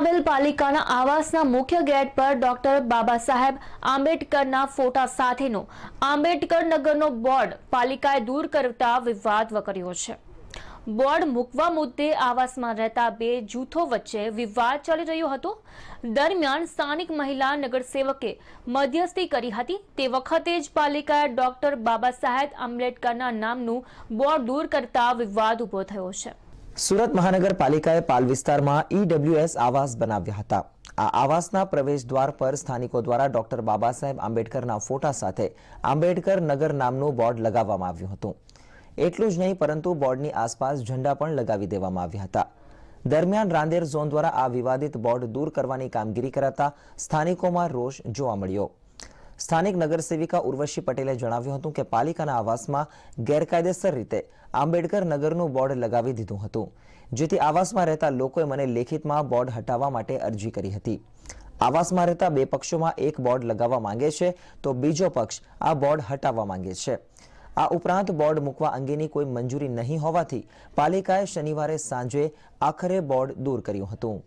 આવેલ પાલિકાના આવાસના મુખ્ય ગેટ પર ડોક્ટર બાબા સાહેબ આંબેડકરના ફોટા સાથેનો આંબેડકર નગરનો બોર્ડ પાલિકાએ દૂર કરતા વિવાદ વકર્યો છે બોર્ડ મૂકવા મુદ્દે આવાસમાં રહેતા બે જૂથો વચ્ચે વિવાદ ચાલી રહ્યો હતો દરમિયાન સ્થાનિક મહિલા નગરસેવકે મધ્યસ્થી કરી હતી તે વખતે જ પાલિકાએ ડોક્ટર બાબા સાહેબ આંબેડકરના નામનું બોર્ડ દૂર કરતા વિવાદ ઊભો થયો છે સુરત મહાનગરપાલિકાએ પાલ વિસ્તારમાં ઈડબ્લ્યુએસ આવાસ બનાવ્યા હતા આ આવાસના પ્રવેશ દ્વાર પર સ્થાનિકો દ્વારા ડોક્ટર બાબા સાહેબ આંબેડકરના ફોટા સાથે આંબેડકર નગર નામનું બોર્ડ લગાવવામાં આવ્યું હતું એટલું જ નહીં પરંતુ બોર્ડની આસપાસ ઝંડા પણ લગાવી દેવામાં આવ્યા હતા દરમિયાન રાંદેર ઝોન દ્વારા આ વિવાદિત બોર્ડ દૂર કરવાની કામગીરી કરાતા સ્થાનિકોમાં રોષ જોવા મળ્યો સ્થાનિક નગરસેવિકા ઉર્વશી પટેલે જણાવ્યું હતું કે પાલિકાના આવાસમાં ગેરકાયદેસર રીતે આંબેડકર નગરનું બોર્ડ લગાવી દીધું હતું જેથી આવાસમાં રહેતા લોકોએ મને લેખિતમાં બોર્ડ હટાવવા માટે અરજી કરી હતી આવાસમાં રહેતા બે પક્ષોમાં એક બોર્ડ લગાવવા માંગે છે તો બીજો પક્ષ આ બોર્ડ હટાવવા માંગે છે આ ઉપરાંત બોર્ડ મૂકવા અંગેની કોઈ મંજૂરી નહીં હોવાથી પાલિકાએ શનિવારે સાંજે આખરે બોર્ડ દૂર કર્યું હતું